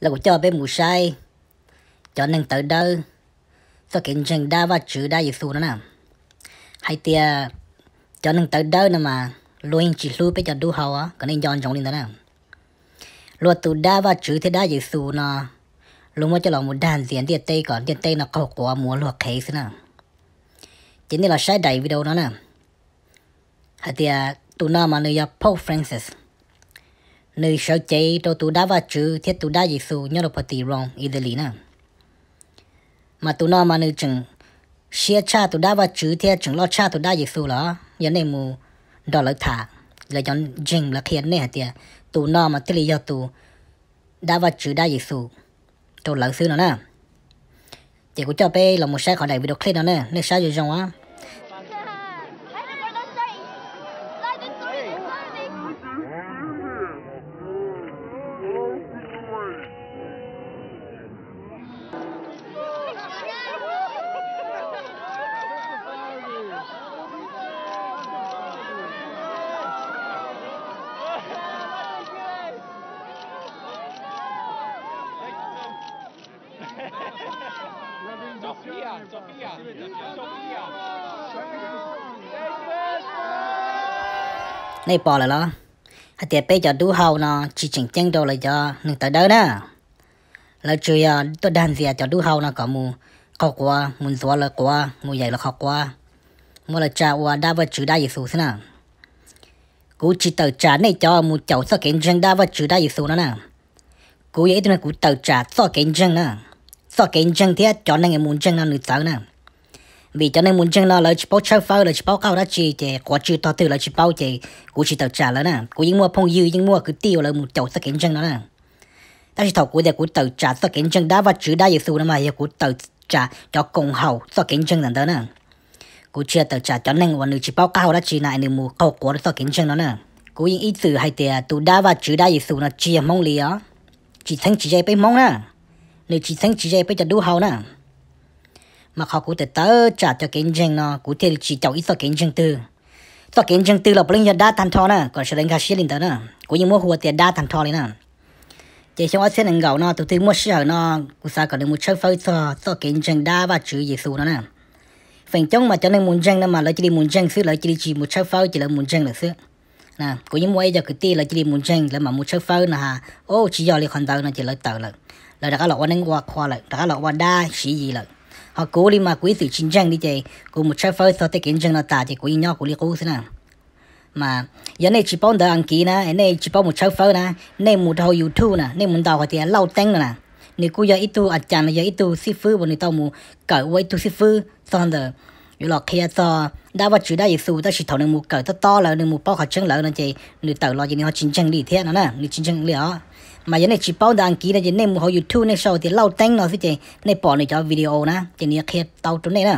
là của cho bé mù sai cho nên tới đâu cho kiện chân đa và chữ đa gì xu đó nè hay tia à, cho nên tới đâu nè mà luôn chỉ lưu bé cho đủ hậu á còn nên dọn chồng lên đó nè luôn tụ đa và chữ thế đa gì xu nè luôn mới cho lòng một đàn diễn tiền tây còn tiền tây nó cầu của múa luộc khế thế nè chính là sai đầy video đó nè hay tia à, tụ nó mà nơi giờ Pope Francis nơi sở chế cho tụ đá và chữ thiết tụ đá gì su nhớ được party wrong easily nè mà tụ nó mà nơi chừng xia cha tụ đá và chữ thiết chừng lo cha tụ đá gì su là giờ này mù đó là thả là chọn jing là khiến này tiệt tụ nó mà tức là do tụ đá và chữ đá gì su tụ lỡ sư nữa nè chỉ có cho bé là một sai khỏi đại video clip đó nè nếu sai rồi trong á Sofia, Sofia, Sofia. Này bỏ lại đó, Hãy à, tiệt bây giờ đủ hậu nó chỉ chỉnh chỉnh đồ lại cho nâng tới đó nè. Là chơi à, tôi đàn gì à, cho đủ hậu nó có mù khó qua muốn xóa là qua, muốn dạy là khó qua, Mua là trà qua đa vật chữ đa dễ xù thế nào. Cú chỉ tờ trả này cho mù cháu sao kén răng đa vật chữ đa dễ xù nó nè. Cú dễ tôi là cú tờ trả sao kén răng nè sao kiện chân thế cho nên người muốn chân nào người sợ nè vì cho nên muốn chân nào là chỉ bao chơi phao là chỉ bao cao đó chỉ để quá chữ to từ là chỉ bao chỉ cũng chỉ tàu trả nữa nè cũng những mua phong dư những mua cứ tiêu là một chậu sao kiện chân đó nè ta chỉ thầu của để của tàu trả sao kiện chân đá và chữ đá giật xu nữa mà giờ của tàu trả cho cùng hậu sao kiện chân nè đó nè cũng chưa tàu trả cho nên còn người chỉ bao cao đó chỉ này người mua cầu của sao kiện chân đó nè cũng những ít sự hay thì tụ đá và chữ đá giật xu là chỉ mong lý đó chỉ thằng chỉ dạy bay mong nè nếu chỉ sáng chỉ dây bây giờ đủ hậu nè mà họ cũng tự tớ trả cho kiến rừng nó cũng thể chỉ chậu ít so kiến rừng tư so kiến rừng tư là bây giờ đã thành thọ nè còn sẽ đánh khá xí lên nè cũng như mua hồ tiền đã thành thọ lên nè chỉ trong ớt xin gạo nó tụi tôi mua sữa nó cũng sao còn được một chơi phơi so so kiến rừng đã và chữ gì nó nè phần chống mà cho nên muốn rừng nè mà lấy chỉ đi muốn rừng xứ lấy chỉ đi chỉ một chơi phơi chỉ là muốn rừng là xứ nè cũng như mua giờ cứ ti lấy chỉ đi muốn rừng là mà một chơi phơi nè ha ô chỉ do lấy khoản tao nó chỉ lấy tờ là là đã cả lọ qua nâng qua khoa lại đã cả lọ qua đa sĩ gì lại họ cố đi mà quý sự chiến tranh đi chơi cùng một trái phơi so tới kiến tranh là tả chỉ quý nhau của li cố thế nào mà giờ này chỉ bao đời ăn kỹ nè này chỉ bao một trái phơi nè này một đầu youtube nè này một đầu họ thì lâu tăng nè nếu cô giờ ít tu ăn à chán giờ ít tu sư phụ bọn người tao mù cởi quay tu sư phụ xong rồi ยู่หลอกเคียซอได้ว่าจุดได้ิ่งสูตั้ฉีดถอหนึ่งมูเกิดต่อต่อแล้วหนึ่งมูเป้าขัดเชิงแล้วนั่นเจหนึ่งเต่ารอยันนี่เขาชิงชังดีเท่านั้นนะหนึ่งชิงชังเหลียอมายางในจีเป้าดังกีนะเจในมูเขายูทูบในโชว์ที่เล่าเต่งเนาะสิเจในปอในจอวิดีโอนะเจเนี่ยเคียเต่าตัวนี้นะ